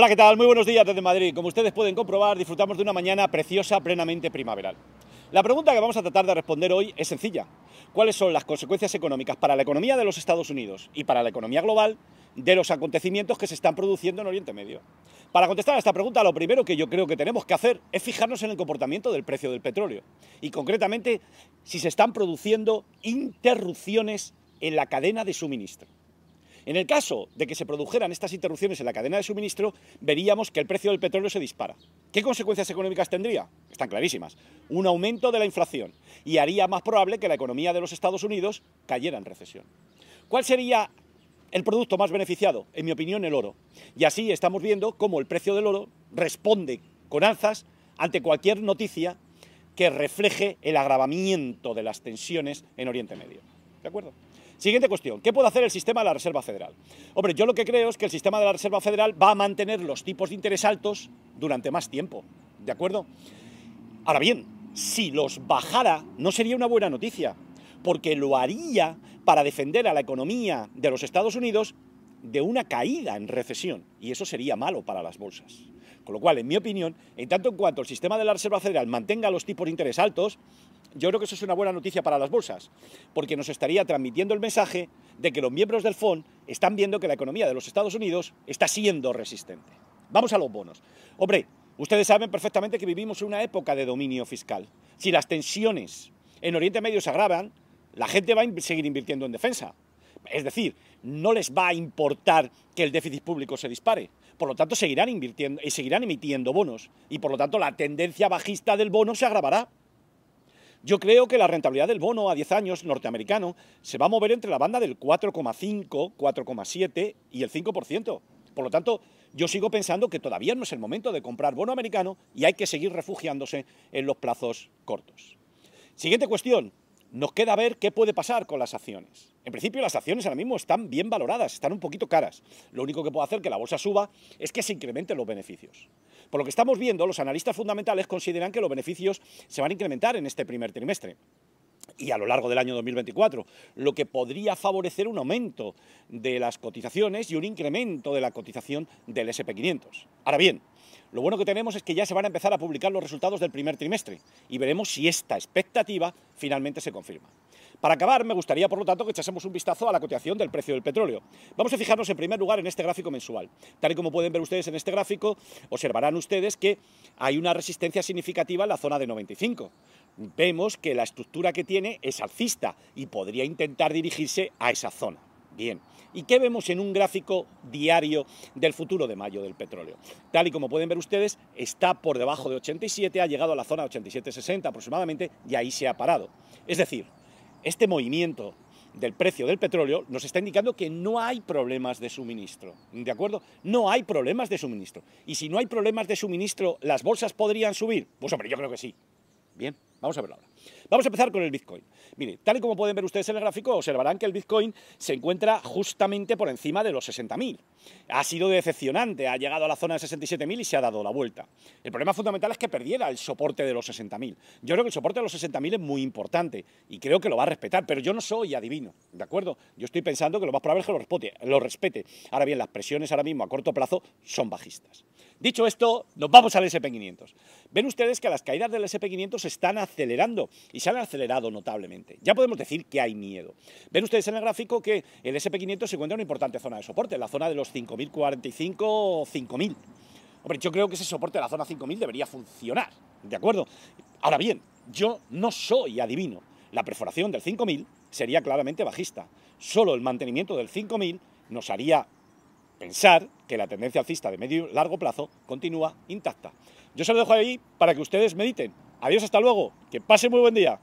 Hola, ¿qué tal? Muy buenos días desde Madrid. Como ustedes pueden comprobar, disfrutamos de una mañana preciosa, plenamente primaveral. La pregunta que vamos a tratar de responder hoy es sencilla. ¿Cuáles son las consecuencias económicas para la economía de los Estados Unidos y para la economía global de los acontecimientos que se están produciendo en Oriente Medio? Para contestar a esta pregunta, lo primero que yo creo que tenemos que hacer es fijarnos en el comportamiento del precio del petróleo y concretamente si se están produciendo interrupciones en la cadena de suministro. En el caso de que se produjeran estas interrupciones en la cadena de suministro, veríamos que el precio del petróleo se dispara. ¿Qué consecuencias económicas tendría? Están clarísimas. Un aumento de la inflación y haría más probable que la economía de los Estados Unidos cayera en recesión. ¿Cuál sería el producto más beneficiado? En mi opinión, el oro. Y así estamos viendo cómo el precio del oro responde con alzas ante cualquier noticia que refleje el agravamiento de las tensiones en Oriente Medio. ¿De acuerdo? Siguiente cuestión. ¿Qué puede hacer el sistema de la Reserva Federal? Hombre, yo lo que creo es que el sistema de la Reserva Federal va a mantener los tipos de interés altos durante más tiempo. ¿De acuerdo? Ahora bien, si los bajara, no sería una buena noticia, porque lo haría para defender a la economía de los Estados Unidos de una caída en recesión, y eso sería malo para las bolsas. Con lo cual, en mi opinión, en tanto en cuanto el sistema de la Reserva Federal mantenga los tipos de interés altos, yo creo que eso es una buena noticia para las bolsas, porque nos estaría transmitiendo el mensaje de que los miembros del FON están viendo que la economía de los Estados Unidos está siendo resistente. Vamos a los bonos. Hombre, ustedes saben perfectamente que vivimos una época de dominio fiscal. Si las tensiones en Oriente Medio se agravan, la gente va a seguir invirtiendo en defensa. Es decir, no les va a importar que el déficit público se dispare. Por lo tanto, seguirán invirtiendo y eh, seguirán emitiendo bonos. Y por lo tanto, la tendencia bajista del bono se agravará. Yo creo que la rentabilidad del bono a 10 años norteamericano se va a mover entre la banda del 4,5, 4,7 y el 5%. Por lo tanto, yo sigo pensando que todavía no es el momento de comprar bono americano y hay que seguir refugiándose en los plazos cortos. Siguiente cuestión. Nos queda ver qué puede pasar con las acciones. En principio las acciones ahora mismo están bien valoradas, están un poquito caras. Lo único que puede hacer que la bolsa suba es que se incrementen los beneficios. Por lo que estamos viendo, los analistas fundamentales consideran que los beneficios se van a incrementar en este primer trimestre y a lo largo del año 2024, lo que podría favorecer un aumento de las cotizaciones y un incremento de la cotización del SP500. Ahora bien, lo bueno que tenemos es que ya se van a empezar a publicar los resultados del primer trimestre y veremos si esta expectativa finalmente se confirma. Para acabar, me gustaría, por lo tanto, que echásemos un vistazo a la cotización del precio del petróleo. Vamos a fijarnos en primer lugar en este gráfico mensual. Tal y como pueden ver ustedes en este gráfico, observarán ustedes que hay una resistencia significativa en la zona de 95. Vemos que la estructura que tiene es alcista y podría intentar dirigirse a esa zona. Bien, ¿y qué vemos en un gráfico diario del futuro de mayo del petróleo? Tal y como pueden ver ustedes, está por debajo de 87, ha llegado a la zona 87,60 aproximadamente y ahí se ha parado. Es decir, este movimiento del precio del petróleo nos está indicando que no hay problemas de suministro, ¿de acuerdo? No hay problemas de suministro. Y si no hay problemas de suministro, ¿las bolsas podrían subir? Pues hombre, yo creo que sí. Bien. Vamos a verlo ahora. Vamos a empezar con el Bitcoin. Mire, tal y como pueden ver ustedes en el gráfico, observarán que el Bitcoin se encuentra justamente por encima de los 60.000. Ha sido decepcionante, ha llegado a la zona de 67.000 y se ha dado la vuelta. El problema fundamental es que perdiera el soporte de los 60.000. Yo creo que el soporte de los 60.000 es muy importante y creo que lo va a respetar, pero yo no soy adivino, ¿de acuerdo? Yo estoy pensando que lo más probable es que lo respete. Lo respete. Ahora bien, las presiones ahora mismo a corto plazo son bajistas. Dicho esto, nos vamos al SP500. Ven ustedes que las caídas del SP500están acelerando y se han acelerado notablemente. Ya podemos decir que hay miedo. Ven ustedes en el gráfico que el SP500 se encuentra en una importante zona de soporte, la zona de los 5.045, o 5.000. Hombre, yo creo que ese soporte de la zona 5.000 debería funcionar, ¿de acuerdo? Ahora bien, yo no soy adivino. La perforación del 5.000 sería claramente bajista. Solo el mantenimiento del 5.000 nos haría pensar que la tendencia alcista de medio y largo plazo continúa intacta. Yo se lo dejo ahí para que ustedes mediten. Adiós, hasta luego. Que pase muy buen día.